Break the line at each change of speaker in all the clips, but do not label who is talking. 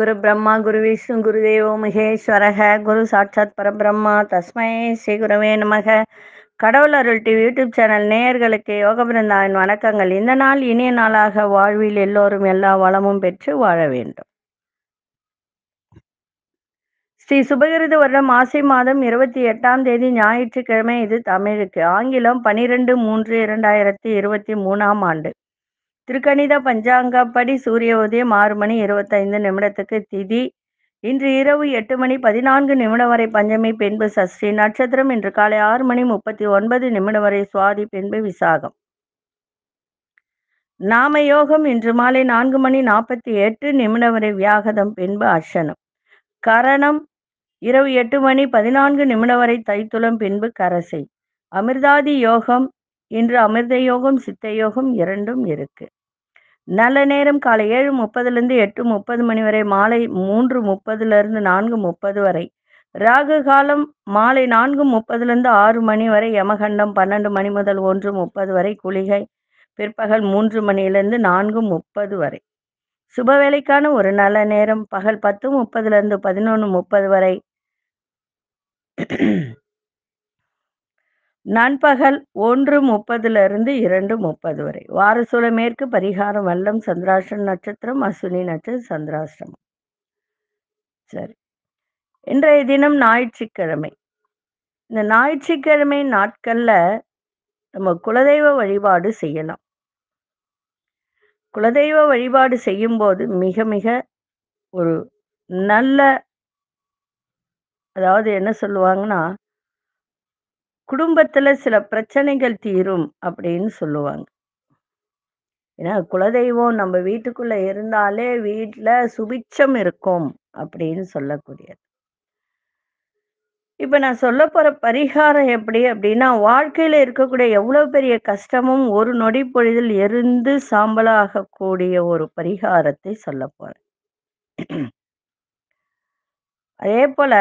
குரு பிரம்மா குரு விஷ்ணு குரு தேவோ மகேஸ்வரக குரு சாட்சாத் பரபிரம்மா தஸ்மய ஸ்ரீ குருவே நமக கடவுள் அருள் டிவி யூடியூப் சேனல் நேயர்களுக்கு யோக பிருந்தாவின் வணக்கங்கள் இந்த நாள் இனிய நாளாக வாழ்வில் எல்லோரும் எல்லா வளமும் பெற்று வாழ வேண்டும் ஸ்ரீ சுபகிருத வருடம் ஆசை மாதம் இருபத்தி எட்டாம் தேதி ஞாயிற்றுக்கிழமை இது தமிழுக்கு ஆங்கிலம் பனிரெண்டு மூன்று இரண்டாயிரத்தி இருபத்தி மூணாம் ஆண்டு திருக்கணித பஞ்சாங்கப்படி சூரிய உதயம் ஆறு மணி இருபத்தைந்து நிமிடத்துக்கு திதி இன்று இரவு எட்டு மணி பதினான்கு நிமிடம் வரை பஞ்சமி பின்பு சஷ்டி நட்சத்திரம் இன்று காலை ஆறு மணி முப்பத்தி ஒன்பது நிமிடம் வரை சுவாதி பின்பு விசாகம் நாம யோகம் இன்று மாலை நான்கு மணி நாற்பத்தி எட்டு நிமிடம் வரை வியாகதம் பின்பு அர்ஷனம் கரணம் இரவு எட்டு மணி பதினான்கு நிமிடம் வரை தைத்துளம் பின்பு கரசை அமிர்தாதி யோகம் இன்று அமிர்த யோகம் சித்த யோகம் இரண்டும் இருக்கு நல்ல நேரம் காலை ஏழு முப்பதுலேருந்து எட்டு முப்பது மணி வரை மாலை மூன்று முப்பதுலேருந்து நான்கு முப்பது வரை ராகு காலம் மாலை நான்கு முப்பதுலேருந்து ஆறு மணி வரை யமகண்டம் பன்னெண்டு மணி முதல் ஒன்று முப்பது வரை குளிகை பிற்பகல் மூன்று மணியிலிருந்து நான்கு முப்பது வரை சுபவேலைக்கான ஒரு நல்ல நேரம் பகல் பத்து முப்பதுலேருந்து பதினொன்று முப்பது வரை நண்பகல் ஒன்று முப்பதுலேருந்து இரண்டு முப்பது வரை வாரசூல மேற்கு பரிகாரம் வல்லம் சந்திராஷ்டன் நட்சத்திரம் அசுனி நட்சத்திரம் சந்திராஷ்டிரம் சரி இன்றைய தினம் ஞாயிற்றுக்கிழமை இந்த ஞாயிற்றுக்கிழமை நாட்களில் நம்ம குலதெய்வ வழிபாடு செய்யலாம் குலதெய்வ வழிபாடு செய்யும்போது மிக மிக ஒரு நல்ல அதாவது என்ன சொல்லுவாங்கன்னா குடும்பத்துல சில பிரச்சனைகள் தீரும் அப்படின்னு சொல்லுவாங்க ஏன்னா குலதெய்வம் நம்ம வீட்டுக்குள்ளே இருந்தாலே வீட்டுல சுபிச்சம் இருக்கும் அப்படின்னு சொல்லக்கூடியது இப்போ நான் சொல்ல போற பரிகாரம் எப்படி அப்படின்னா வாழ்க்கையில இருக்கக்கூடிய எவ்வளவு பெரிய கஷ்டமும் ஒரு நொடி பொழுதில் எரிந்து சாம்பலாகக்கூடிய ஒரு பரிகாரத்தை சொல்ல போறேன் அதே போல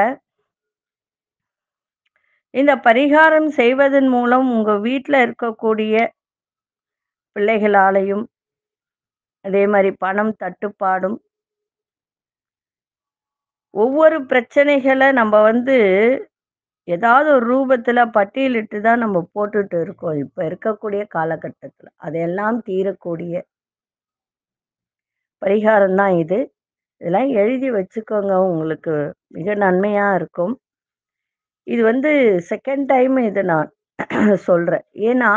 இந்த பரிகாரம் செய்வதன் மூலம் உங்க வீட்டில் இருக்கக்கூடிய பிள்ளைகளாலையும் அதே மாதிரி பணம் தட்டுப்பாடும் ஒவ்வொரு பிரச்சனைகளை நம்ம வந்து ஏதாவது ஒரு ரூபத்தில் பட்டியலிட்டு தான் நம்ம போட்டுட்டு இருக்கோம் இப்போ இருக்கக்கூடிய காலகட்டத்தில் அதெல்லாம் தீரக்கூடிய பரிகாரம் தான் இது இதெல்லாம் எழுதி வச்சுக்கோங்க உங்களுக்கு மிக நன்மையாக இருக்கும் இது வந்து செகண்ட் டைம் இதை நான் சொல்கிறேன் ஏன்னா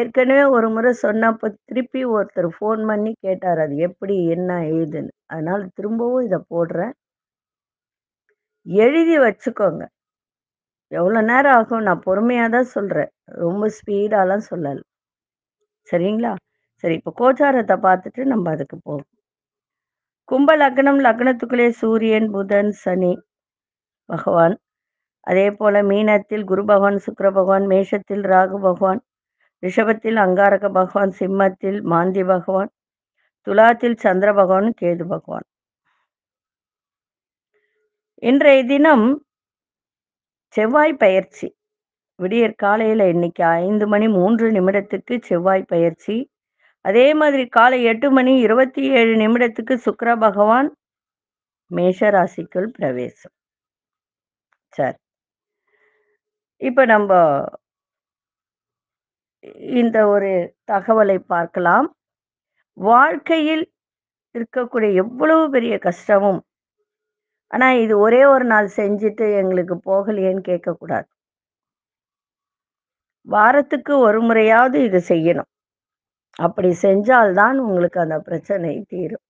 ஏற்கனவே ஒரு முறை சொன்னப்போ திருப்பி ஒருத்தர் ஃபோன் பண்ணி கேட்டார் அது எப்படி என்ன ஏதுன்னு அதனால் திரும்பவும் இதை போடுறேன் எழுதி வச்சுக்கோங்க எவ்வளோ நேரம் ஆகும் நான் பொறுமையாக தான் சொல்கிறேன் ரொம்ப ஸ்பீடாலாம் சொல்லலை சரிங்களா சரி இப்போ கோச்சாரத்தை பார்த்துட்டு நம்ம அதுக்கு போகும் கும்ப லக்னம் லக்னத்துக்குள்ளே சூரியன் புதன் சனி பகவான் அதே போல் மீனத்தில் குரு பகவான் சுக்கர பகவான் மேஷத்தில் ராகு பகவான் ரிஷபத்தில் அங்காரக பகவான் சிம்மத்தில் மாந்தி பகவான் துலாத்தில் சந்திர பகவான் கேது பகவான் இன்றைய தினம் செவ்வாய் பயிற்சி விடியற் காலையில இன்னைக்கு ஐந்து மணி மூன்று நிமிடத்துக்கு செவ்வாய் பயிற்சி அதே மாதிரி காலை எட்டு மணி இருபத்தி ஏழு நிமிடத்துக்கு சுக்கர பகவான் மேஷராசிக்குள் பிரவேசம் சரி இப்போ நம்ம இந்த ஒரு தகவலை பார்க்கலாம் வாழ்க்கையில் இருக்கக்கூடிய எவ்வளவு பெரிய கஷ்டமும் ஆனால் இது ஒரே ஒரு நாள் செஞ்சுட்டு எங்களுக்கு போகலையேன்னு கேட்கக்கூடாது வாரத்துக்கு ஒரு முறையாவது இது செய்யணும் அப்படி செஞ்சால்தான் உங்களுக்கு அந்த பிரச்சனை தீரும்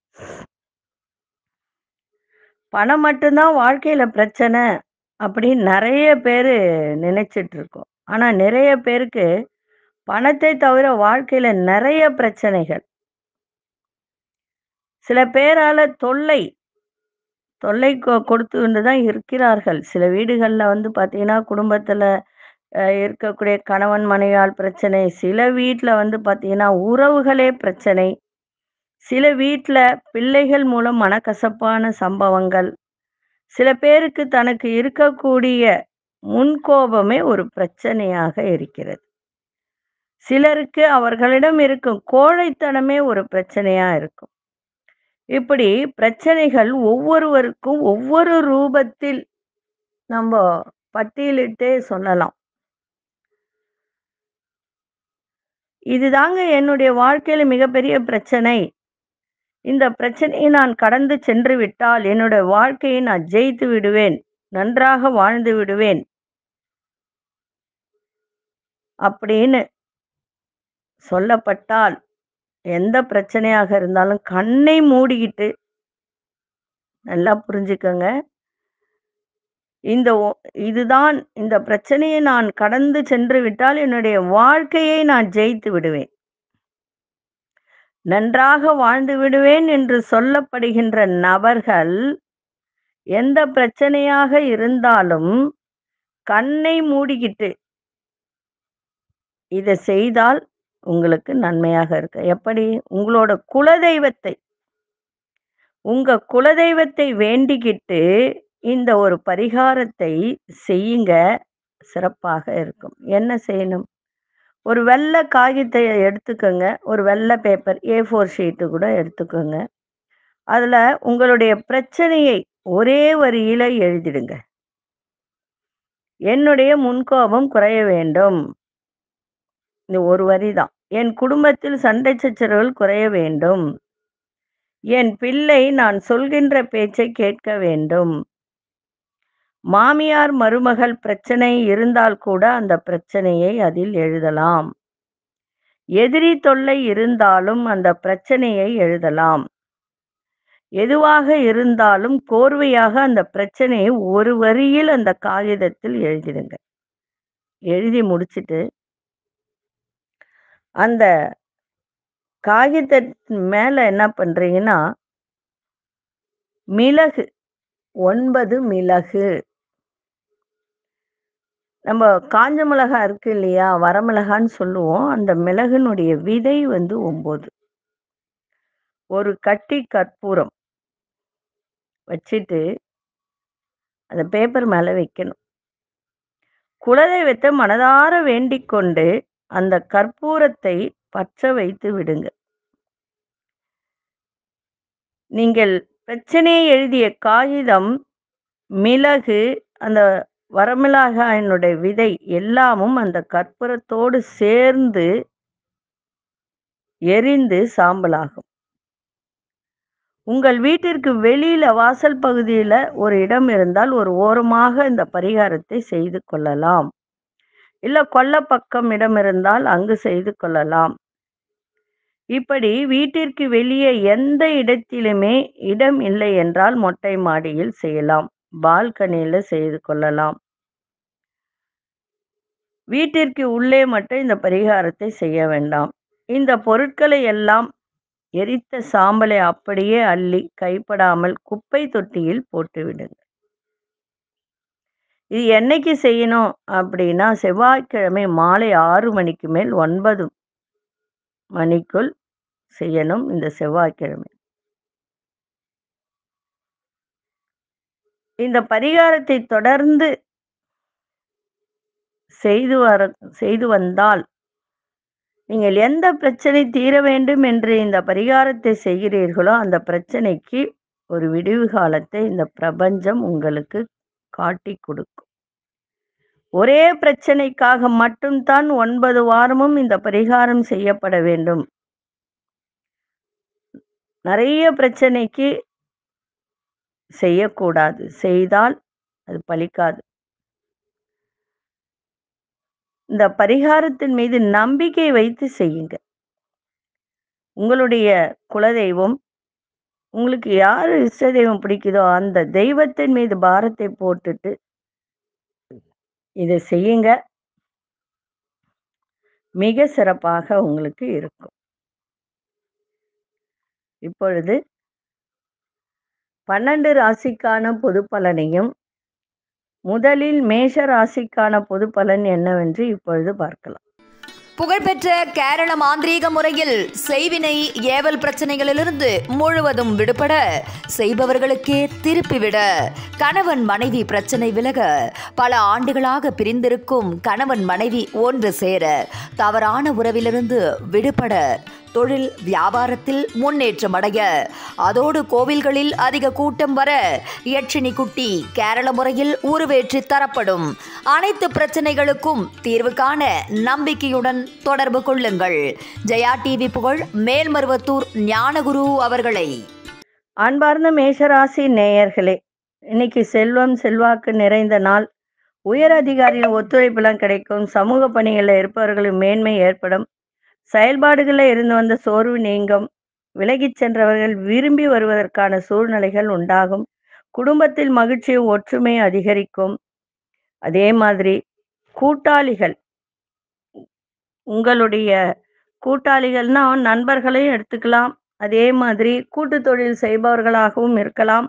பணம் மட்டும்தான் வாழ்க்கையில பிரச்சனை அப்படின்னு நிறைய பேர் நினைச்சிட்டு இருக்கோம் ஆனால் நிறைய பேருக்கு பணத்தை தவிர வாழ்க்கையில நிறைய பிரச்சனைகள் சில பேரால தொல்லை தொல்லை கொடுத்து கொண்டு தான் இருக்கிறார்கள் சில வீடுகளில் வந்து பார்த்தீங்கன்னா குடும்பத்தில் இருக்கக்கூடிய கணவன் மனையால் பிரச்சனை சில வீட்டில் வந்து பார்த்தீங்கன்னா உறவுகளே பிரச்சனை சில வீட்டில் பிள்ளைகள் மூலம் மனக்கசப்பான சம்பவங்கள் சில பேருக்கு தனக்கு இருக்கக்கூடிய முன்கோபமே ஒரு பிரச்சனையாக இருக்கிறது சிலருக்கு அவர்களிடம் இருக்கும் கோழைத்தனமே ஒரு பிரச்சனையா இருக்கும் இப்படி பிரச்சனைகள் ஒவ்வொருவருக்கும் ஒவ்வொரு ரூபத்தில் நம்ம பட்டியலிட்டே சொல்லலாம் இதுதாங்க என்னுடைய வாழ்க்கையில மிகப்பெரிய பிரச்சனை இந்த பிரச்சனையை நான் கடந்து சென்று விட்டால் என்னுடைய வாழ்க்கையை நான் ஜெயித்து விடுவேன் நன்றாக வாழ்ந்து விடுவேன் அப்படின்னு சொல்லப்பட்டால் எந்த பிரச்சனையாக இருந்தாலும் கண்ணை மூடிக்கிட்டு நல்லா புரிஞ்சுக்கோங்க இந்த இதுதான் இந்த பிரச்சனையை நான் கடந்து சென்று விட்டால் என்னுடைய வாழ்க்கையை நான் ஜெயித்து விடுவேன் நன்றாக வாழ்ந்து விடுவேன் என்று சொல்லப்படுகின்ற நபர்கள் எந்த பிரச்சனையாக இருந்தாலும் கண்ணை மூடிக்கிட்டு இதை செய்தால் உங்களுக்கு நன்மையாக இருக்கு எப்படி உங்களோட குலதெய்வத்தை உங்க குலதெய்வத்தை வேண்டிக்கிட்டு இந்த ஒரு பரிகாரத்தை செய்யுங்க சிறப்பாக இருக்கும் என்ன செய்யணும் ஒரு வெள்ளை காகிதத்தை எடுத்துக்கோங்க ஒரு வெள்ளை பேப்பர் ஏ ஃபோர் ஷீட்டு கூட எடுத்துக்கோங்க அதில் உங்களுடைய பிரச்சனையை ஒரே வரியில் எழுதிடுங்க என்னுடைய முன்கோபம் குறைய வேண்டும் இந்த ஒரு வரி தான் என் குடும்பத்தில் சண்டை சச்சரவுகள் குறைய வேண்டும் என் பிள்ளை நான் சொல்கின்ற பேச்சை கேட்க வேண்டும் மாமியார் மருமகள் பிரச்சனை இருந்தால் கூட அந்த பிரச்சனையை அதில் எழுதலாம் எதிரி தொல்லை இருந்தாலும் அந்த பிரச்சனையை எழுதலாம் எதுவாக இருந்தாலும் கோர்வையாக அந்த பிரச்சனையை ஒரு வரியில் அந்த காகிதத்தில் எழுதிடுங்க எழுதி முடிச்சுட்டு அந்த காகிதத்தின் மேலே என்ன பண்ணுறீங்கன்னா மிளகு ஒன்பது மிளகு நம்ம காஞ்ச மிளகா இருக்கு இல்லையா வரமிளகான்னு சொல்லுவோம் அந்த மிளகுனுடைய விதை வந்து ஒம்பது ஒரு கட்டி கற்பூரம் வச்சுட்டு அந்த பேப்பர் மேலே வைக்கணும் குலதெய்வத்தை மனதார வேண்டிக் கொண்டு அந்த கற்பூரத்தை பற்ற வைத்து விடுங்க நீங்கள் பிரச்சனையை எழுதிய காகிதம் மிளகு அந்த வரமிளகாயினுடைய விதை எல்லாமும் அந்த கற்பூரத்தோடு சேர்ந்து எரிந்து சாம்பலாகும் உங்கள் வீட்டிற்கு வெளியில வாசல் பகுதியில் ஒரு இடம் இருந்தால் ஒரு ஓரமாக இந்த பரிகாரத்தை செய்து கொள்ளலாம் இல்லை கொல்ல பக்கம் இடம் இருந்தால் அங்கு செய்து கொள்ளலாம் இப்படி வீட்டிற்கு வெளியே எந்த இடத்திலுமே இடம் இல்லை என்றால் மொட்டை மாடியில் செய்யலாம் பால்கனியில் செய்து கொள்ளலாம் வீட்டிற்கு உள்ளே மட்டும் இந்த பரிகாரத்தை செய்ய வேண்டாம் இந்த பொருட்களை எல்லாம் எரித்த சாம்பலை அப்படியே அள்ளி கைப்படாமல் குப்பை தொட்டியில் போட்டுவிடுங்கள் இது என்னைக்கு செய்யணும் அப்படின்னா செவ்வாய்க்கிழமை மாலை ஆறு மணிக்கு மேல் ஒன்பது மணிக்குள் செய்யணும் இந்த செவ்வாய்க்கிழமை இந்த பரிகாரத்தை தொடர்ந்து செய்து வர செய்து வந்தால் நீங்கள் எந்த பிரச்சனை தீர வேண்டும் என்று இந்த பரிகாரத்தை செய்கிறீர்களோ அந்த பிரச்சனைக்கு ஒரு விடிவு காலத்தை இந்த பிரபஞ்சம் உங்களுக்கு காட்டி கொடுக்கும் ஒரே பிரச்சனைக்காக மட்டும்தான் ஒன்பது வாரமும் இந்த பரிகாரம் செய்யப்பட வேண்டும் நிறைய பிரச்சனைக்கு செய்யக்கூடாது செய்தால் அது பலிக்காது இந்த பரிகாரத்தின் மீது நம்பிக்கை வைத்து செய்யுங்க உங்களுடைய குலதெய்வம் உங்களுக்கு யார் இஷ்ட தெய்வம் பிடிக்குதோ அந்த தெய்வத்தின் மீது பாரத்தை போட்டுட்டு இதை செய்யுங்க மிக சிறப்பாக உங்களுக்கு இருக்கும் இப்பொழுது பன்னெண்டு ராசிக்கான பொது பலனையும் முதலில் மேஷ ராசிக்கான பொது பலன் என்னவென்று இப்பொழுது பார்க்கலாம்
புகழ்பெற்ற கேரள மாந்திரீக முறையில் செய்வினை ஏவல் பிரச்சனைகளிலிருந்து முழுவதும் விடுபட செய்பவர்களுக்கே திருப்பிவிட கணவன் மனைவி பிரச்சனை விலக பல ஆண்டுகளாக பிரிந்திருக்கும் கணவன் மனைவி ஒன்று சேர தவறான உறவிலிருந்து விடுபட தொழில் வியாபாரத்தில் முன்னேற்றம் அடைய அதோடு கோவில்களில் அதிக கூட்டம் வர யட்சினி குட்டி கேரள முறையில் உருவேற்றி தரப்படும் அனைத்து பிரச்சனைகளுக்கும் தீர்வு காண நம்பிக்கையுடன் தொடர்பு கொள்ளுங்கள் ஜெயா டிவி புகழ் மேல்மருவத்தூர் ஞானகுரு அவர்களை
அன்பார்ந்த மேஷராசி நேயர்களே இன்னைக்கு செல்வம் செல்வாக்கு நிறைந்த நாள் உயர் அதிகாரியின் எல்லாம் கிடைக்கும் சமூக பணிகளில் இருப்பவர்களின் மேன்மை ஏற்படும் செயல்பாடுகளில் இருந்து வந்த சோர்வு நீங்கும் விலகிச் சென்றவர்கள் விரும்பி வருவதற்கான சூழ்நிலைகள் உண்டாகும் குடும்பத்தில் மகிழ்ச்சியும் ஒற்றுமை அதிகரிக்கும் அதே மாதிரி கூட்டாளிகள் உங்களுடைய கூட்டாளிகள்னா நண்பர்களையும் எடுத்துக்கலாம் அதே மாதிரி கூட்டு தொழில் செய்பவர்களாகவும் இருக்கலாம்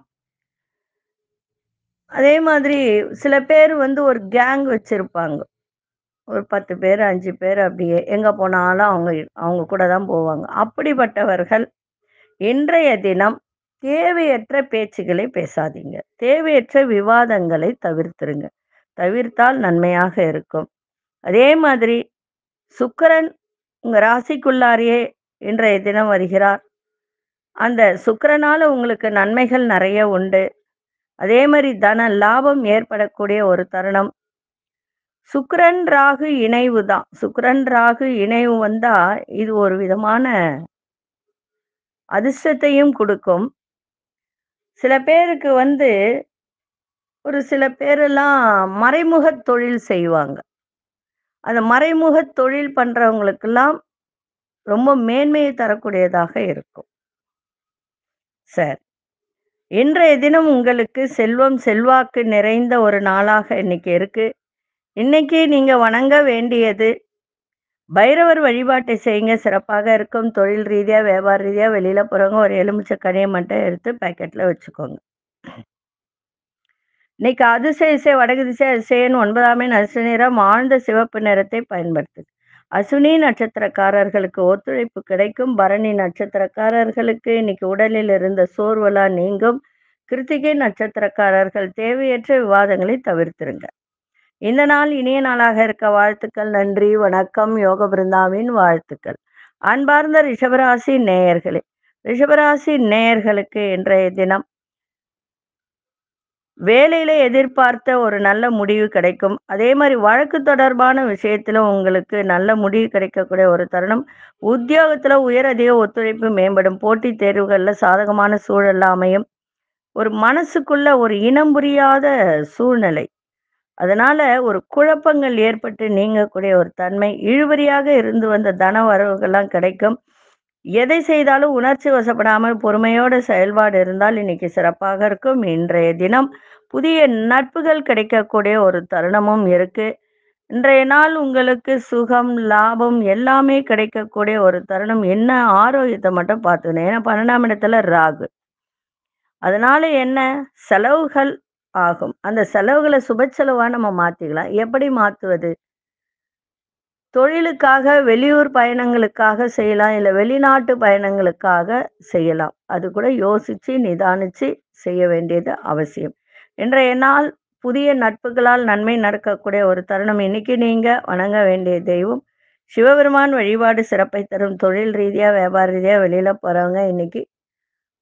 அதே மாதிரி சில பேர் வந்து ஒரு கேங் வச்சிருப்பாங்க ஒரு பத்து பேர் அஞ்சு பேர் அப்படியே எங்கே போனாலும் அவங்க அவங்க கூட தான் போவாங்க அப்படிப்பட்டவர்கள் இன்றைய தினம் தேவையற்ற பேச்சுகளை பேசாதீங்க தேவையற்ற விவாதங்களை தவிர்த்துருங்க தவிர்த்தால் நன்மையாக இருக்கும் அதே மாதிரி சுக்கரன் உங்கள் ராசிக்குள்ளாரியே இன்றைய தினம் வருகிறார் அந்த சுக்கரனால உங்களுக்கு நன்மைகள் நிறைய உண்டு அதே மாதிரி தன லாபம் ஏற்படக்கூடிய ஒரு தருணம் சுக்கரன் ராகு இணைவு தான் சுக்கரன் ராகு இணைவு வந்தா இது ஒரு விதமான அதிர்ஷ்டத்தையும் கொடுக்கும் சில பேருக்கு வந்து ஒரு சில பேரெல்லாம் மறைமுக தொழில் செய்வாங்க அந்த மறைமுக தொழில் பண்றவங்களுக்கெல்லாம் ரொம்ப மேன்மையை தரக்கூடியதாக இருக்கும் சார் இன்றைய தினம் உங்களுக்கு செல்வம் செல்வாக்கு நிறைந்த ஒரு நாளாக இன்னைக்கு இருக்கு இன்னைக்கு நீங்க வணங்க வேண்டியது பைரவர் வழிபாட்டை செய்யுங்க சிறப்பாக இருக்கும் தொழில் ரீதியாக வியாபார ரீதியாக வெளியில் போகிறவங்க ஒரு எலுமிச்சக்கனியை மட்டும் எடுத்து பேக்கெட்ல வச்சுக்கோங்க இன்னைக்கு அதிசய இசை வடகு திசை அதிசயன் ஒன்பதாமே நசு நிறம் ஆழ்ந்த சிவப்பு நிறத்தை பயன்படுத்துது அசுனி நட்சத்திரக்காரர்களுக்கு ஒத்துழைப்பு கிடைக்கும் பரணி நட்சத்திரக்காரர்களுக்கு இன்னைக்கு உடலில் இருந்த சோர்வெல்லாம் நீங்கும் கிருத்திகை நட்சத்திரக்காரர்கள் தேவையற்ற விவாதங்களை தவிர்த்திருங்க இந்த நாள் இனிய நாளாக இருக்க வாழ்த்துக்கள் நன்றி வணக்கம் யோக பிருந்தாவின் வாழ்த்துக்கள் அன்பார்ந்த ரிஷபராசி நேயர்களே ரிஷபராசி நேயர்களுக்கு இன்றைய தினம் வேலையில எதிர்பார்த்த ஒரு நல்ல முடிவு கிடைக்கும் அதே மாதிரி வழக்கு தொடர்பான விஷயத்துல உங்களுக்கு நல்ல முடிவு கிடைக்கக்கூடிய ஒரு தருணம் உத்தியோகத்துல உயரதிக ஒத்துழைப்பு மேம்படும் போட்டித் தேர்வுகளில் சாதகமான சூழல் அமையும் ஒரு மனசுக்குள்ள ஒரு இனம் புரியாத சூழ்நிலை அதனால ஒரு குழப்பங்கள் ஏற்பட்டு நீங்கக்கூடிய ஒரு தன்மை இழுவரியாக இருந்து வந்த தன வரவுகள்லாம் கிடைக்கும் எதை செய்தாலும் உணர்ச்சி வசப்படாமல் பொறுமையோட செயல்பாடு இருந்தால் இன்னைக்கு சிறப்பாக இருக்கும் இன்றைய தினம் புதிய நட்புகள் கிடைக்கக்கூடிய ஒரு தருணமும் இருக்கு இன்றைய நாள் உங்களுக்கு சுகம் லாபம் எல்லாமே கிடைக்கக்கூடிய ஒரு தருணம் என்ன ஆரோக்கியத்தை மட்டும் பார்த்துக்கணும் ஏன்னா பன்னெண்டாம் இடத்துல ராகு அதனால என்ன செலவுகள் ஆகும் அந்த செலவுகளை சுப செலவா நம்ம மாத்திக்கலாம் எப்படி மாத்துவது தொழிலுக்காக வெளியூர் பயணங்களுக்காக செய்யலாம் இல்லை வெளிநாட்டு பயணங்களுக்காக செய்யலாம் அது கூட யோசிச்சு நிதானிச்சு செய்ய வேண்டியது அவசியம் இன்றைய நாள் புதிய நட்புகளால் நன்மை நடக்கக்கூடிய ஒரு தருணம் இன்னைக்கு நீங்க வணங்க வேண்டிய தெய்வம் சிவபெருமான் வழிபாடு சிறப்பை தரும் தொழில் ரீதியா வியாபார ரீதியா வெளியில போறவங்க இன்னைக்கு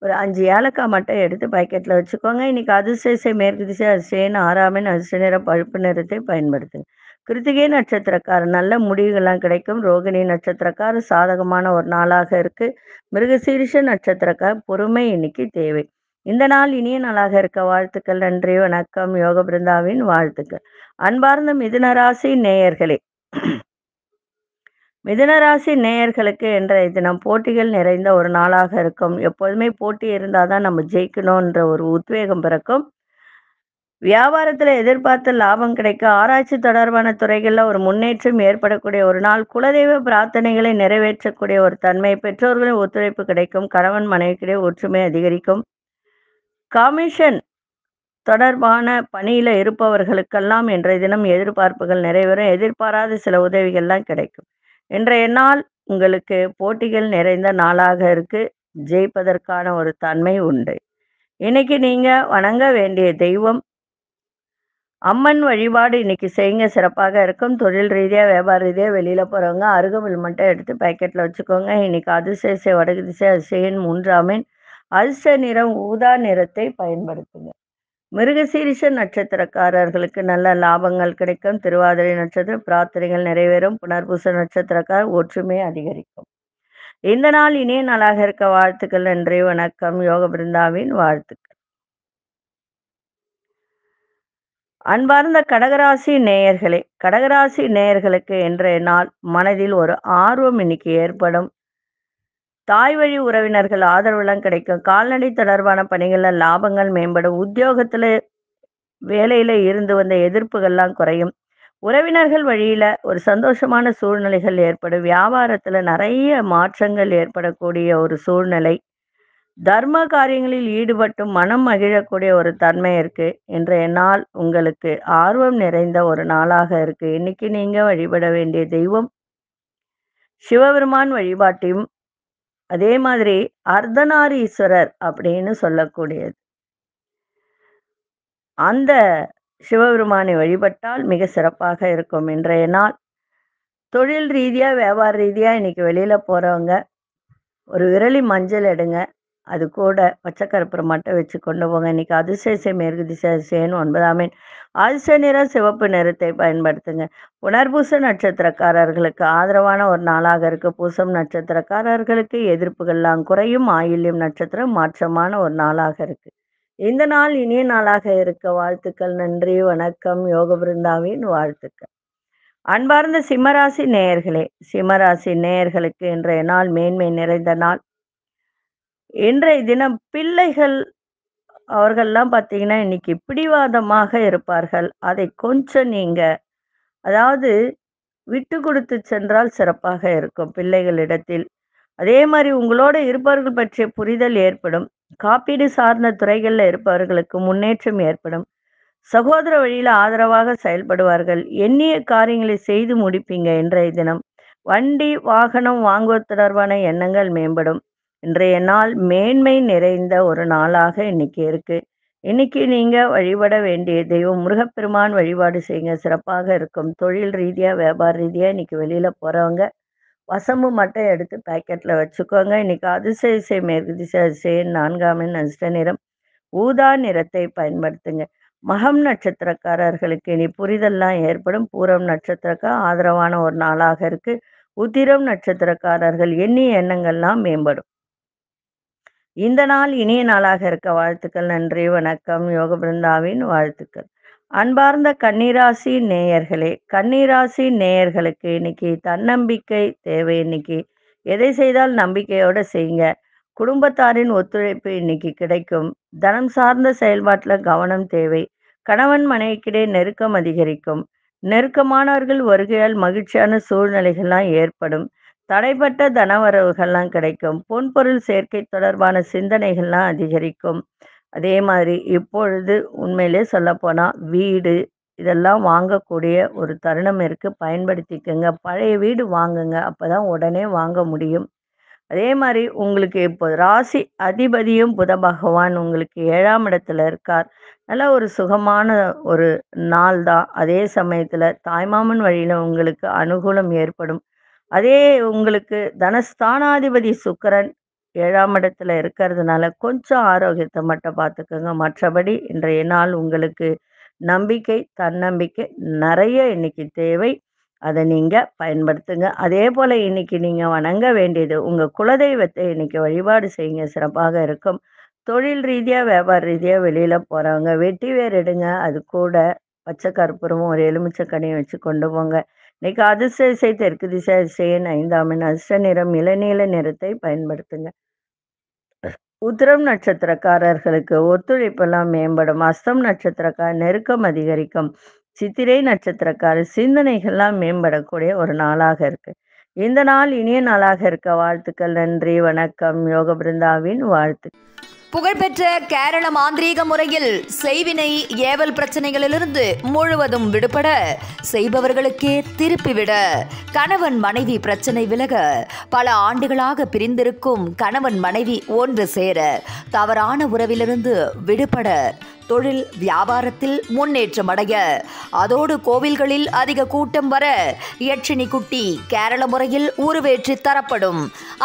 ஒரு அஞ்சு ஏலக்காய் மட்டும் எடுத்து பாக்கெட்டில் வச்சுக்கோங்க இன்றைக்கி அதிர்சேசை மேற்கு திசை அதிசயன் ஆறாமின் அதிசய நிற பழுப்பு நிறத்தை பயன்படுத்துங்க கிருத்திகை நட்சத்திரக்கார நல்ல முடிவுகள்லாம் கிடைக்கும் ரோகிணி நட்சத்திரக்கார சாதகமான ஒரு நாளாக இருக்குது மிருகசீரிஷ நட்சத்திரக்கார் பொறுமை இன்னைக்கு தேவை இந்த நாள் இனிய நாளாக இருக்க வாழ்த்துக்கள் நன்றி வணக்கம் யோக பிருந்தாவின் வாழ்த்துக்கள் அன்பார்ந்த மிதுனராசி நேயர்களே மிதனராசி நேயர்களுக்கு இன்றைய தினம் போட்டிகள் நிறைந்த ஒரு நாளாக இருக்கும் எப்போதுமே போட்டி இருந்தால் தான் நம்ம ஜெயிக்கணும்ன்ற ஒரு உத்வேகம் பிறக்கும் வியாபாரத்தில் எதிர்பார்த்த லாபம் கிடைக்க ஆராய்ச்சி தொடர்பான துறைகளில் ஒரு முன்னேற்றம் ஏற்படக்கூடிய ஒரு நாள் குலதெய்வ பிரார்த்தனைகளை நிறைவேற்றக்கூடிய ஒரு தன்மை பெற்றோர்களின் ஒத்துழைப்பு கிடைக்கும் கணவன் மனைவிக்கிடையே ஒற்றுமை அதிகரிக்கும் காமிஷன் தொடர்பான பணியில் இருப்பவர்களுக்கெல்லாம் இன்றைய தினம் எதிர்பார்ப்புகள் நிறைவேறும் எதிர்பாராத சில உதவிகள்லாம் கிடைக்கும் இன்றைய நாள் உங்களுக்கு போட்டிகள் நிறைந்த நாளாக இருக்கு ஜெயிப்பதற்கான ஒரு தன்மை உண்டு இன்னைக்கு நீங்க வணங்க வேண்டிய தெய்வம் அம்மன் வழிபாடு இன்னைக்கு செய்யுங்க சிறப்பாக இருக்கும் தொழில் ரீதியாக வியாபார ரீதியாக வெளியில் போகிறவங்க அருகமில் மட்டும் எடுத்து பேக்கெட்டில் வச்சுக்கோங்க இன்னைக்கு அதிசயசை வடகு திசை அசையின் மூன்றாமின் அல்ச நிறம் ஊதா நிறத்தை பயன்படுத்துங்க மிருகசீரிச நட்சத்திரக்காரர்களுக்கு நல்ல லாபங்கள் கிடைக்கும் திருவாதிரை நட்சத்திரம் பிரார்த்தனைகள் நிறைவேறும் புனர்பூச நட்சத்திரக்கார் ஒற்றுமை அதிகரிக்கும் இந்த நாள் இனிய நாளாக இருக்க வாழ்த்துக்கள் நன்றி வணக்கம் யோக பிருந்தாவின் வாழ்த்துக்கள் அன்பார்ந்த கடகராசி நேயர்களே கடகராசி நேயர்களுக்கு இன்றைய நாள் மனதில் ஒரு ஆர்வம் இன்னைக்கு ஏற்படும் தாய் வழி உறவினர்கள் ஆதரவுலாம் கிடைக்கும் கால்நடை தொடர்பான பணிகளில் லாபங்கள் மேம்படும் உத்தியோகத்தில் வேலையில் இருந்து வந்த எதிர்ப்புகள்லாம் குறையும் உறவினர்கள் வழியில் ஒரு சந்தோஷமான சூழ்நிலைகள் ஏற்படும் வியாபாரத்தில் நிறைய மாற்றங்கள் ஏற்படக்கூடிய ஒரு சூழ்நிலை தர்ம காரியங்களில் ஈடுபட்டு மனம் மகிழக்கூடிய ஒரு தன்மை இருக்குது இன்றைய நாள் உங்களுக்கு ஆர்வம் நிறைந்த ஒரு நாளாக இருக்குது இன்னைக்கு நீங்கள் வழிபட வேண்டிய தெய்வம் சிவபெருமான் வழிபாட்டையும் அதே மாதிரி அர்த்தநாரீஸ்வரர் அப்படின்னு சொல்லக்கூடியது அந்த சிவபெருமானை வழிபட்டால் மிக சிறப்பாக இருக்கும் இன்றைய நாள் தொழில் ரீதியாக வியாபார ரீதியாக இன்னைக்கு வெளியில் போகிறவங்க ஒரு விரலி மஞ்சள் எடுங்க அது கூட பச்சைக்கருப்பரை மட்டும் வச்சு கொண்டு போங்க இன்னைக்கு அதிசயசை மேற்கு திசை செய்யணும் ஒன்பதாம் அதிர்ஷ்ட நிற சிவப்பு நிறத்தை பயன்படுத்துங்க புனர்பூச நட்சத்திரக்காரர்களுக்கு ஆதரவான ஒரு நாளாக இருக்க பூசம் நட்சத்திரக்காரர்களுக்கு எதிர்ப்புகள்லாம் குறையும் ஆயில்யம் நட்சத்திரம் மாற்றமான ஒரு நாளாக இருக்கு இந்த நாள் இனிய நாளாக இருக்க வாழ்த்துக்கள் நன்றி வணக்கம் யோக பிருந்தாவின் வாழ்த்துக்கள் அன்பார்ந்த சிம்மராசி நேயர்களே சிம்மராசி நேயர்களுக்கு இன்றைய நாள் மேன்மை நிறைந்த நாள் இன்றைய தினம் பிள்ளைகள் அவர்கள்லாம் பார்த்தீங்கன்னா இன்னைக்கு பிடிவாதமாக இருப்பார்கள் அதை கொஞ்சம் நீங்கள் அதாவது விட்டு கொடுத்து சென்றால் சிறப்பாக இருக்கும் பிள்ளைகளிடத்தில் அதே மாதிரி உங்களோட இருப்பவர்கள் பற்றிய புரிதல் ஏற்படும் காப்பீடு சார்ந்த துறைகளில் இருப்பவர்களுக்கு முன்னேற்றம் ஏற்படும் சகோதர வழியில் ஆதரவாக செயல்படுவார்கள் எண்ணிய காரியங்களை செய்து முடிப்பீங்க இன்றைய தினம் வண்டி வாகனம் வாங்குவது தொடர்பான எண்ணங்கள் மேம்படும் இன்றைய நாள் மேன்மை நிறைந்த ஒரு நாளாக இன்னைக்கு இருக்கு இன்னைக்கு நீங்க வழிபட வேண்டிய தெய்வம் முருகப்பெருமான் வழிபாடு செய்யுங்க சிறப்பாக இருக்கும் தொழில் ரீதியா வியாபார ரீதியா இன்னைக்கு வெளியில போறவங்க வசம்பு மட்டும் எடுத்து பேக்கெட்ல வச்சுக்கோங்க இன்னைக்கு அதிசய இசை மேற்கு திசை அதிசயம் நான்காமின் அதிர்ஷ்ட நிறம் ஊதா நிறத்தை பயன்படுத்துங்க மகம் நட்சத்திரக்காரர்களுக்கு இனி புரிதல்லாம் ஏற்படும் பூரம் நட்சத்திரக்கா ஆதரவான ஒரு நாளாக இருக்குது உத்திரம் நட்சத்திரக்காரர்கள் எண்ணி எண்ணங்கள்லாம் மேம்படும் இந்த நாள் இனிய நாளாக இருக்க வாழ்த்துக்கள் நன்றி வணக்கம் யோக பிருந்தாவின் வாழ்த்துக்கள் அன்பார்ந்த கன்னிராசி நேயர்களே கன்னிராசி நேயர்களுக்கு இன்னைக்கு தன்னம்பிக்கை தேவை இன்னைக்கு எதை செய்தால் நம்பிக்கையோடு செய்யுங்க குடும்பத்தாரின் ஒத்துழைப்பு இன்னைக்கு கிடைக்கும் தனம் சார்ந்த செயல்பாட்டில் கவனம் தேவை கணவன் மனைவிக்கிடையே நெருக்கம் அதிகரிக்கும் நெருக்கமானவர்கள் வருகையால் மகிழ்ச்சியான சூழ்நிலைகள்லாம் ஏற்படும் தடைப்பட்ட தனவரவுகள்லாம் கிடைக்கும் பொன்பொருள் சேர்க்கை தொடர்பான சிந்தனைகள்லாம் அதிகரிக்கும் அதே மாதிரி இப்பொழுது உண்மையிலே சொல்லப்போனால் வீடு இதெல்லாம் வாங்கக்கூடிய ஒரு தருணம் இருக்குது பயன்படுத்திக்கங்க பழைய வீடு வாங்குங்க அப்போ தான் உடனே வாங்க முடியும் அதே மாதிரி உங்களுக்கு இப்போ ராசி அதிபதியும் புத பகவான் உங்களுக்கு ஏழாம் இடத்துல இருக்கார் நல்ல ஒரு சுகமான ஒரு நாள் தான் அதே சமயத்தில் தாய்மாமன் வழியில் உங்களுக்கு அனுகூலம் ஏற்படும் அதே உங்களுக்கு தனஸ்தானாதிபதி சுக்கரன் ஏழாம் இடத்துல இருக்கிறதுனால கொஞ்சம் ஆரோக்கியத்தை மட்டும் பார்த்துக்கோங்க மற்றபடி இன்றைய நாள் உங்களுக்கு நம்பிக்கை தன்னம்பிக்கை நிறைய இன்னைக்கு தேவை அதை நீங்கள் பயன்படுத்துங்க அதே போல் இன்னைக்கு நீங்கள் வணங்க வேண்டியது உங்கள் குலதெய்வத்தை இன்னைக்கு வழிபாடு செய்யுங்க சிறப்பாக இருக்கும் தொழில் ரீதியாக வியாபார ரீதியாக வெளியில் போகிறவங்க வெட்டி வேறு எடுங்க அது கூட பச்சை கற்பூரமும் ஒரு எலுமிச்சக்கனியும் வச்சு கொண்டு போங்க இன்னைக்கு அதிர்ஷ்ட இசை தெற்கு திசை அதிசயன் ஐந்தாம் அஷ்ட நிறம் இளநீல நிறத்தை பயன்படுத்துங்க உத்திரம் நட்சத்திரக்காரர்களுக்கு ஒத்துழைப்பெல்லாம் மேம்படும் அஸ்தம் நட்சத்திரக்கார் நெருக்கம் அதிகரிக்கும் சித்திரை நட்சத்திரக்கார சிந்தனைகள்லாம் மேம்படக்கூடிய ஒரு நாளாக இருக்கு இந்த நாள் இனிய நாளாக இருக்க வாழ்த்துக்கள் நன்றி வணக்கம் யோக பிருந்தாவின் வாழ்த்து
புகழ்பெற்ற கேரள மாந்திரீக முறையில் செய்வினை ஏவல் பிரச்சனைகளிலிருந்து முழுவதும் விடுபட செய்பவர்களுக்கே திருப்பிவிட கணவன் மனைவி பிரச்சனை விலக பல ஆண்டுகளாக பிரிந்திருக்கும் கணவன் மனைவி ஒன்று சேர தவறான உறவிலிருந்து விடுபட தொழில் வியாபாரத்தில் முன்னேற்றம் அடைய அதோடு கோவில்களில் அதிக கூட்டம் வர யட்சினி குட்டி கேரள முறையில் உருவேற்றி தரப்படும்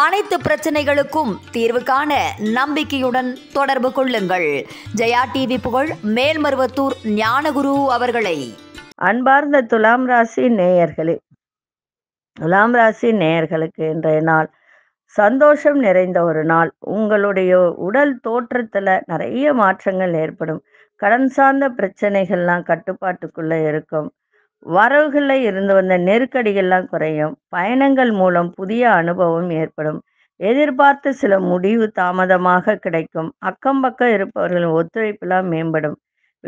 அனைத்து பிரச்சனைகளுக்கும் தீர்வு காண நம்பிக்கையுடன் தொடர்பு கொள்ளுங்கள் ஜெயா டிவி புகழ் மேல்மருவத்தூர் ஞானகுரு அவர்களை
அன்பார்ந்த துலாம் ராசி நேயர்களே துலாம் ராசி நேயர்களுக்கு இன்றைய நாள் சந்தோஷம் நிறைந்த ஒரு நாள் உங்களுடைய உடல் தோற்றத்தில் நிறைய மாற்றங்கள் ஏற்படும் கடன் சார்ந்த பிரச்சனைகள்லாம் கட்டுப்பாட்டுக்குள்ளே இருக்கும் வரவுகளில் இருந்து வந்த நெருக்கடிகள்லாம் குறையும் பயணங்கள் மூலம் புதிய அனுபவம் ஏற்படும் எதிர்பார்த்த சில முடிவு தாமதமாக கிடைக்கும் அக்கம் பக்கம் இருப்பவர்களின் ஒத்துழைப்பெல்லாம் மேம்படும்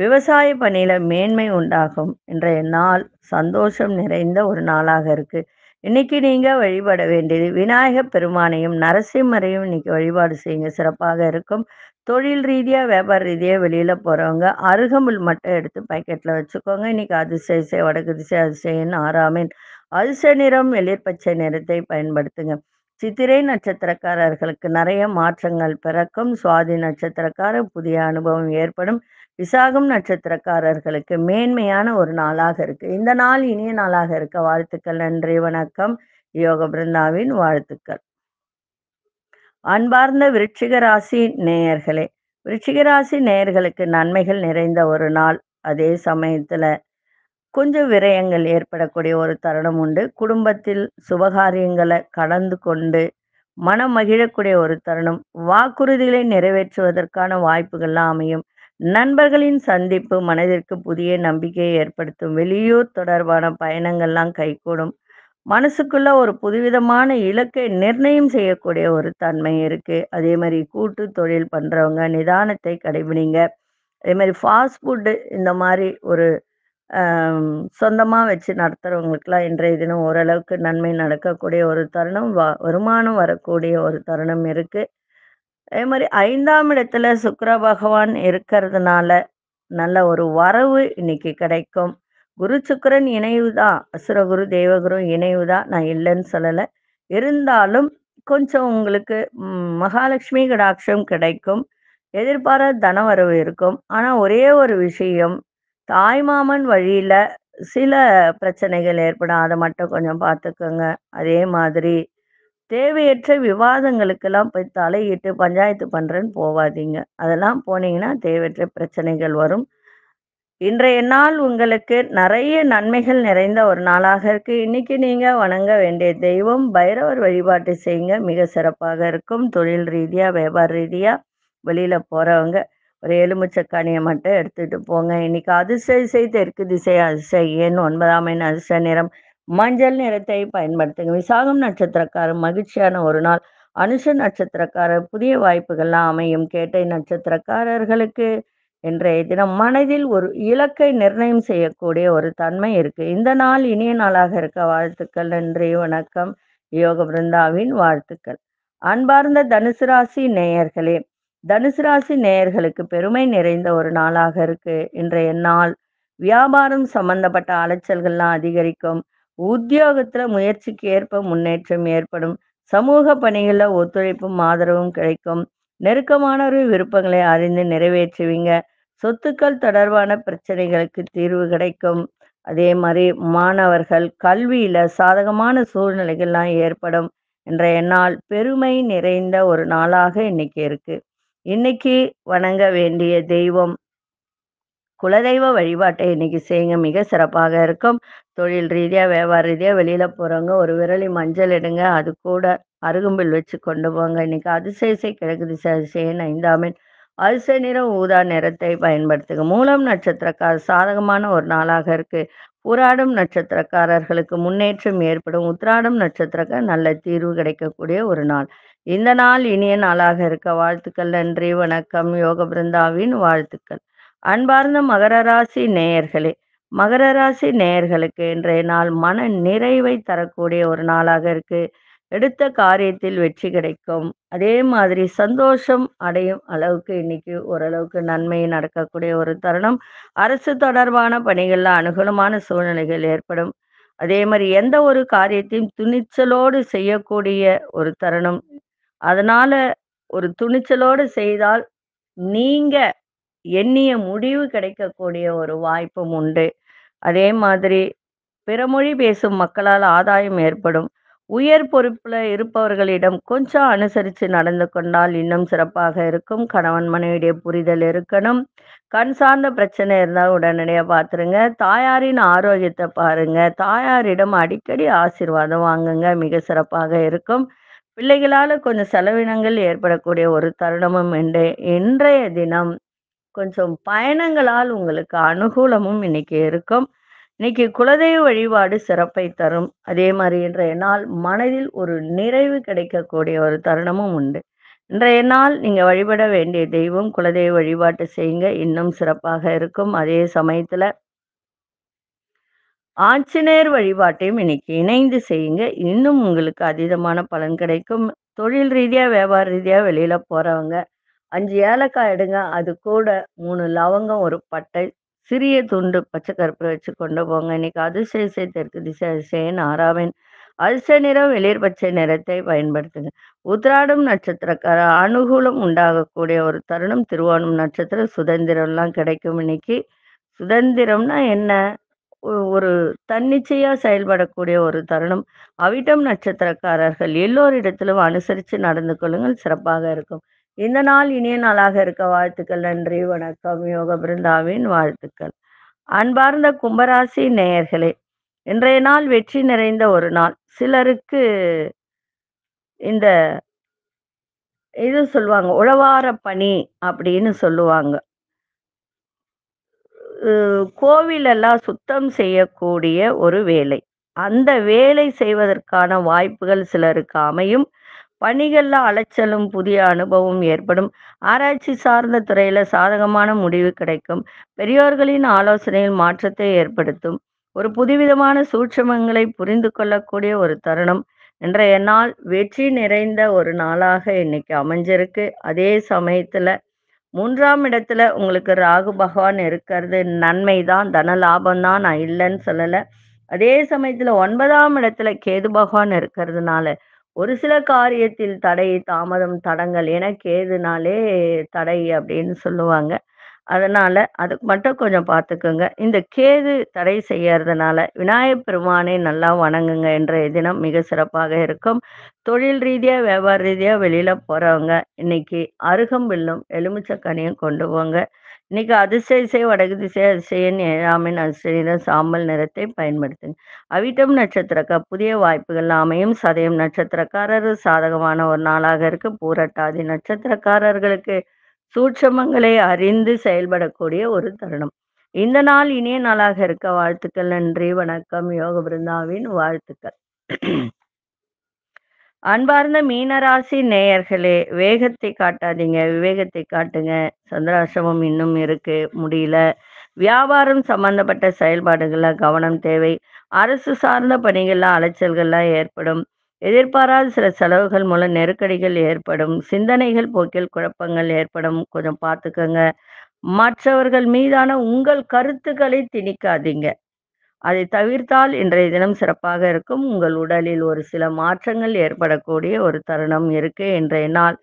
விவசாய பணியில மேன்மை உண்டாகும் இன்றைய நாள் சந்தோஷம் நிறைந்த ஒரு நாளாக இருக்குது இன்னைக்கு நீங்கள் வழிபட வேண்டியது விநாயகப் பெருமானையும் நரசிம்மரையும் இன்னைக்கு வழிபாடு செய்யுங்க சிறப்பாக இருக்கும் தொழில் ரீதியாக வியாபார ரீதியாக வெளியில் போகிறவங்க அருகமுல் மட்டும் எடுத்து பாக்கெட்டில் வச்சுக்கோங்க இன்னைக்கு அதிசய செய் வடக்கு திசை அதிசயன்னு ஆறாமேன் அதிசய நிறம் வெளிர்பச்சை நிறத்தை பயன்படுத்துங்க சித்திரை நட்சத்திரக்காரர்களுக்கு நிறைய மாற்றங்கள் பிறக்கும் சுவாதி நட்சத்திரக்காரர் புதிய அனுபவம் ஏற்படும் விசாகம் நட்சத்திரக்காரர்களுக்கு மேன்மையான ஒரு நாளாக இருக்கு இந்த நாள் இனிய நாளாக இருக்க வாழ்த்துக்கள் நன்றி வணக்கம் யோக பிருந்தாவின் வாழ்த்துக்கள் அன்பார்ந்த விருட்சிக ராசி நேயர்களே விருட்சிக ராசி நேயர்களுக்கு நன்மைகள் நிறைந்த ஒரு நாள் அதே சமயத்துல கொஞ்சம் விரயங்கள் ஏற்படக்கூடிய ஒரு தருணம் உண்டு குடும்பத்தில் சுபகாரியங்களை கலந்து கொண்டு மனம் மகிழக்கூடிய ஒரு தருணம் வாக்குறுதிகளை நிறைவேற்றுவதற்கான வாய்ப்புகள்லாம் அமையும் நண்பர்களின் சந்திப்பு மனதிற்கு புதிய நம்பிக்கையை ஏற்படுத்தும் வெளியூர் தொடர்பான பயணங்கள்லாம் கைகூடும் மனசுக்குள்ள ஒரு புதுவிதமான இலக்கை நிர்ணயம் செய்யக்கூடிய ஒரு தன்மை இருக்கு அதே மாதிரி கூட்டு தொழில் பண்றவங்க நிதானத்தை கடைபிடிங்க அதே மாதிரி ஃபாஸ்ட் ஃபுட்டு இந்த மாதிரி ஒரு சொந்தமாக வச்சு நடத்துகிறவங்களுக்குலாம் இன்றைய தினம் ஓரளவுக்கு நன்மை நடக்கக்கூடிய ஒரு தருணம் வ வருமானம் வரக்கூடிய ஒரு தருணம் இருக்குது அதே மாதிரி ஐந்தாம் இடத்துல சுக்கர பகவான் இருக்கிறதுனால நல்ல ஒரு வரவு இன்னைக்கு கிடைக்கும் குரு சுக்கரன் இணைவு தான் அசுரகுரு தேவகுரு இணைவு தான் நான் இல்லைன்னு சொல்லலை இருந்தாலும் கொஞ்சம் உங்களுக்கு மகாலட்சுமி கடாட்சம் கிடைக்கும் எதிர்பாராத தனவரவு இருக்கும் ஆனால் ஒரே ஒரு விஷயம் தாய்மாமன் வழியில் சில பிரச்சனைகள் ஏற்படும் அதை மட்டும் கொஞ்சம் பார்த்துக்கோங்க அதே மாதிரி தேவையற்ற விவாதங்களுக்கெல்லாம் போய் தலையிட்டு பஞ்சாயத்து பண்ணுறேன்னு போவாதீங்க அதெல்லாம் போனீங்கன்னா தேவையற்ற பிரச்சனைகள் வரும் இன்றைய நாள் உங்களுக்கு நிறைய நன்மைகள் நிறைந்த ஒரு நாளாக இருக்கு இன்னைக்கு நீங்க வணங்க வேண்டிய தெய்வம் பைரவர் வழிபாட்டு செய்யுங்க மிக சிறப்பாக இருக்கும் தொழில் ரீதியா வியாபார ரீதியா வெளியில போறவங்க ஒரு எலுமிச்சக்கானியை மட்டும் எடுத்துட்டு போங்க இன்னைக்கு அதிசய தெற்கு திசை அதிசய ஏன் ஒன்பதாம் எண் அதிர்ஷ்ட நிறம் மஞ்சள் நிறத்தை பயன்படுத்துங்க விசாகம் நட்சத்திரக்காரர் மகிழ்ச்சியான ஒரு நாள் அனுஷ நட்சத்திரக்காரர் புதிய வாய்ப்புகள்லாம் அமையும் கேட்டை நட்சத்திரக்காரர்களுக்கு இன்றைய தினம் மனதில் ஒரு இலக்கை நிர்ணயம் செய்யக்கூடிய ஒரு தன்மை இருக்கு இந்த நாள் இனிய நாளாக இருக்க வாழ்த்துக்கள் நன்றி வணக்கம் யோக பிருந்தாவின் வாழ்த்துக்கள் அன்பார்ந்த தனுசு ராசி நேயர்களே தனுசு ராசி நேயர்களுக்கு பெருமை நிறைந்த ஒரு நாளாக இருக்கு இன்றைய நாள் வியாபாரம் சம்பந்தப்பட்ட அலைச்சல்கள்லாம் அதிகரிக்கும் உத்தியோகத்துல முயற்சிக்கு ஏற்ப முன்னேற்றம் ஏற்படும் சமூக பணிகளில் ஒத்துழைப்பும் ஆதரவும் கிடைக்கும் நெருக்கமானவரு விருப்பங்களை அறிந்து நிறைவேற்றுவீங்க சொத்துக்கள் தொடர்பான பிரச்சனைகளுக்கு தீர்வு கிடைக்கும் அதே மாதிரி மாணவர்கள் கல்வியில சாதகமான சூழ்நிலைகள்லாம் ஏற்படும் இன்றைய நாள் பெருமை நிறைந்த ஒரு நாளாக இன்னைக்கு இருக்கு இன்னைக்கு வணங்க வேண்டிய தெய்வம் குலதெய்வ வழிபாட்டை இன்னைக்கு செய்யுங்க மிக சிறப்பாக இருக்கும் தொழில் ரீதியாக வியாபார ரீதியாக வெளியில் போகிறவங்க ஒரு விரலி மஞ்சள் எடுங்க அது கூட அருகம்பில் வச்சு கொண்டு போங்க இன்னைக்கு அதிசயசை கிழக்கு திசை அதிசயன் ஐந்தாமின் அரிச நிறம் ஊதா நிறத்தை பயன்படுத்துங்க மூலம் நட்சத்திரக்கார சாதகமான ஒரு நாளாக இருக்கு புராடும் நட்சத்திரக்காரர்களுக்கு முன்னேற்றம் ஏற்படும் உத்ராடும் நட்சத்திரக்க நல்ல தீர்வு கிடைக்கக்கூடிய ஒரு நாள் இந்த நாள் இனிய நாளாக இருக்க வாழ்த்துக்கள் நன்றி வணக்கம் யோக பிருந்தாவின் வாழ்த்துக்கள் அன்பார்ந்த மகர ராசி நேயர்களே மகர ராசி நேயர்களுக்கு இன்றைய நாள் மன நிறைவை தரக்கூடிய ஒரு நாளாக இருக்கு எடுத்த காரியத்தில் வெற்றி கிடைக்கும் அதே மாதிரி சந்தோஷம் அடையும் அளவுக்கு இன்னைக்கு ஓரளவுக்கு நன்மை நடக்கக்கூடிய ஒரு தருணம் அரசு தொடர்பான பணிகளில் அனுகூலமான சூழ்நிலைகள் ஏற்படும் அதே மாதிரி எந்த ஒரு காரியத்தையும் துணிச்சலோடு செய்யக்கூடிய ஒரு தருணம் அதனால ஒரு துணிச்சலோடு செய்தால் நீங்கள் எண்ணிய முடிவு கிடைக்கக்கூடிய ஒரு வாய்ப்பும் உண்டு அதே மாதிரி பிற மொழி பேசும் மக்களால் ஆதாயம் ஏற்படும் உயர் பொறுப்பில் இருப்பவர்களிடம் கொஞ்சம் அனுசரித்து நடந்து கொண்டால் இன்னும் சிறப்பாக இருக்கும் கணவன் மனைவியுடைய புரிதல் இருக்கணும் கண் சார்ந்த பிரச்சனை இருந்தால் உடனடியாக பார்த்துருங்க தாயாரின் ஆரோக்கியத்தை பாருங்க தாயாரிடம் அடிக்கடி ஆசீர்வாதம் வாங்குங்க மிக சிறப்பாக இருக்கும் பிள்ளைகளால் கொஞ்சம் செலவினங்கள் ஏற்படக்கூடிய ஒரு தருணமும் உண்டு இன்றைய தினம் கொஞ்சம் பயணங்களால் உங்களுக்கு அனுகூலமும் இன்னைக்கு இருக்கும் இன்னைக்கு குலதெய்வ வழிபாடு சிறப்பை தரும் அதே மாதிரி இன்றைய நாள் மனதில் ஒரு நிறைவு கிடைக்கக்கூடிய ஒரு தருணமும் உண்டு இன்றைய நாள் நீங்கள் வழிபட வேண்டிய தெய்வம் குலதெய்வ வழிபாட்டு செய்யுங்க இன்னும் சிறப்பாக இருக்கும் அதே சமயத்தில் ஆஞ்சநேயர் வழிபாட்டையும் இன்னைக்கு இணைந்து செய்யுங்க இன்னும் உங்களுக்கு அதீதமான பலன் கிடைக்கும் தொழில் ரீதியாக வியாபார ரீதியாக வெளியில் போகிறவங்க அஞ்சு ஏலக்காய் எடுங்க அது கூட மூணு லவங்கம் ஒரு பட்டை சிறிய துண்டு பச்சை கருப்பு வச்சு கொண்டு போங்க இன்னைக்கு அதிசயசை தெற்கு திசை அதிசயன் ஆறாவின் அரிச நிறம் வெளிர் பச்சை நிறத்தை பயன்படுத்துங்க உத்ராடம் நட்சத்திரக்கார அனுகூலம் உண்டாகக்கூடிய ஒரு தருணம் திருவோணம் நட்சத்திர சுதந்திரம்லாம் கிடைக்கும் இன்னைக்கு சுதந்திரம்னா என்ன ஒரு தன்னிச்சையா செயல்படக்கூடிய ஒரு தருணம் அவிட்டம் நட்சத்திரக்காரர்கள் எல்லோரிடத்திலும் அனுசரித்து நடந்து கொள்ளுங்கள் சிறப்பாக இருக்கும் இந்த நாள் இனிய நாளாக இருக்க வாழ்த்துக்கள் நன்றி வணக்கம் யோக பிருந்தாவின் வாழ்த்துக்கள் அன்பார்ந்த கும்பராசி நேயர்களே இன்றைய நாள் வெற்றி நிறைந்த ஒரு நாள் சிலருக்கு இந்த இது சொல்லுவாங்க உழவார பணி அப்படின்னு சொல்லுவாங்க கோவிலெல்லாம் சுத்தம் செய்யக்கூடிய ஒரு வேலை அந்த வேலை செய்வதற்கான வாய்ப்புகள் சிலருக்கு அமையும் பணிகளில் அலைச்சலும் புதிய அனுபவம் ஏற்படும் ஆராய்ச்சி சார்ந்த துறையில சாதகமான முடிவு கிடைக்கும் பெரியோர்களின் ஆலோசனையில் மாற்றத்தை ஏற்படுத்தும் ஒரு புதுவிதமான சூட்சமங்களை புரிந்து கொள்ளக்கூடிய ஒரு தருணம் இன்றைய நாள் வெற்றி நிறைந்த ஒரு நாளாக இன்னைக்கு அமைஞ்சிருக்கு அதே சமயத்துல மூன்றாம் இடத்துல உங்களுக்கு ராகு பகவான் இருக்கிறது நன்மை தான் தன லாபம் தான் நான் இல்லைன்னு சொல்லலை அதே சமயத்துல ஒன்பதாம் இடத்துல கேது பகவான் இருக்கிறதுனால ஒரு சில காரியத்தில் தடை தாமதம் தடங்கள் ஏன்னா கேதுனாலே தடை அப்படின்னு சொல்லுவாங்க அதனால அதுக்கு மட்டும் கொஞ்சம் பார்த்துக்கோங்க இந்த கேது தடை செய்யறதுனால விநாயகப் பெருமானை நல்லா வணங்குங்க என்ற தினம் மிக சிறப்பாக இருக்கும் தொழில் ரீதியாக வியாபார ரீதியாக வெளியில் போகிறவங்க இன்னைக்கு அருகம்பில்லும் எலுமிச்சக்கனியும் கொண்டு போங்க இன்னைக்கு அதிசய வடகு திசை அதிசயன் ஏழாமின் அதிசயம் சாம்பல் நிறத்தை பயன்படுத்துங்க அவிட்டம் நட்சத்திரக்கா புதிய வாய்ப்புகள் அமையும் சதயம் நட்சத்திரக்காரர் சாதகமான ஒரு நாளாக இருக்கு பூரட்டாதி நட்சத்திரக்காரர்களுக்கு சூட்சமங்களை அறிந்து செயல்படக்கூடிய ஒரு தருணம் இந்த நாள் இனிய நாளாக இருக்க வாழ்த்துக்கள் நன்றி வணக்கம் யோக பிருந்தாவின் வாழ்த்துக்கள் அன்பார்ந்த மீனராசி நேயர்களே வேகத்தை காட்டாதீங்க விவேகத்தை காட்டுங்க சந்திராசிரமம் இன்னும் இருக்கு முடியல வியாபாரம் சம்பந்தப்பட்ட செயல்பாடுகளில் கவனம் தேவை அரசு சார்ந்த பணிகள்ல அலைச்சல்கள்லாம் ஏற்படும் எதிர்பாராத சில செலவுகள் மூலம் நெருக்கடிகள் ஏற்படும் சிந்தனைகள் போக்கில் குழப்பங்கள் ஏற்படும் கொஞ்சம் பார்த்துக்கோங்க மற்றவர்கள் மீதான உங்கள் கருத்துக்களை திணிக்காதீங்க அதை தவிர்த்தால் இன்றைய தினம் சிறப்பாக இருக்கும் உங்கள் உடலில் ஒரு சில மாற்றங்கள் ஏற்படக்கூடிய ஒரு தருணம் இருக்கு இன்றைய நாள்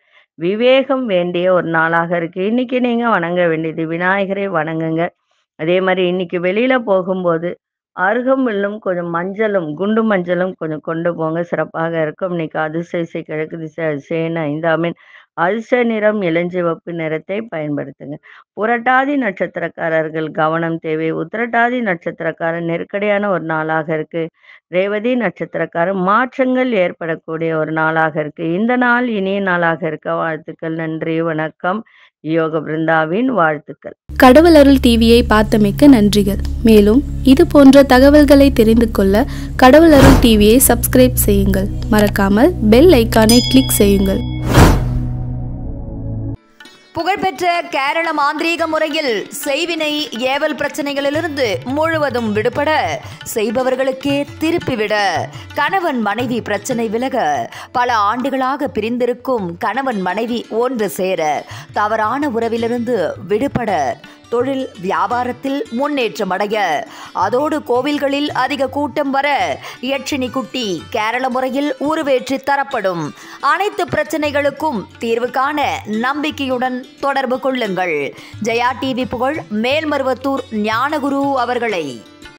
விவேகம் வேண்டிய ஒரு நாளாக இருக்கு இன்னைக்கு நீங்க வணங்க வேண்டியது விநாயகரை வணங்குங்க அதே மாதிரி இன்னைக்கு வெளியில போகும்போது இல்லும் கொஞ்சம் மஞ்சளும் குண்டு மஞ்சளும் கொஞ்சம் கொண்டு போங்க சிறப்பாக இருக்கும் இன்னைக்கு அதிசய கிழக்கு திசை சேன ஐந்தாமின் அல்ச நிறம் இளஞ்சிவப்பு நிறத்தை பயன்படுத்துங்க புரட்டாதி நட்சத்திரக்காரர்கள் கவனம் தேவை உத்திரட்டாதி நட்சத்திரக்காரர் நெருக்கடியான ஒரு நாளாக இருக்கு ரேவதி நட்சத்திரக்காரர் மாற்றங்கள் ஏற்படக்கூடிய ஒரு நாளாக இருக்கு இந்த நாள் இனிய நாளாக இருக்க வாழ்த்துக்கள் நன்றி வணக்கம் யோக பிருந்தாவின் வாழ்த்துக்கள் கடவுள் அருள் டிவியை பார்த்தமைக்கு நன்றிகள் மேலும் இது போன்ற தகவல்களை தெரிந்து கொள்ள கடவுள் அருள் டிவியை சப்ஸ்கிரைப் செய்யுங்கள் மறக்காமல் பெல் ஐக்கானை கிளிக் செய்யுங்கள்
புகழ்பெற்ற கேரள மாந்திரீக முறையில் செய்வினை ஏவல் பிரச்சனைகளிலிருந்து முழுவதும் விடுபட செய்பவர்களுக்கே திருப்பிவிட கணவன் மனைவி பிரச்சனை விலக பல ஆண்டுகளாக பிரிந்திருக்கும் கணவன் மனைவி ஒன்று சேர தவறான உறவிலிருந்து விடுபட தொழில் வியாபாரத்தில் முன்னேற்றம் அடைய அதோடு கோவில்களில் அதிக கூட்டம் வர யட்சினி குட்டி கேரள முறையில் உருவேற்றி தரப்படும் அனைத்து பிரச்சனைகளுக்கும் தீர்வு காண நம்பிக்கையுடன் தொடர்பு கொள்ளுங்கள் ஜெயா டிவி புகழ் மேல்மருவத்தூர் ஞானகுரு அவர்களை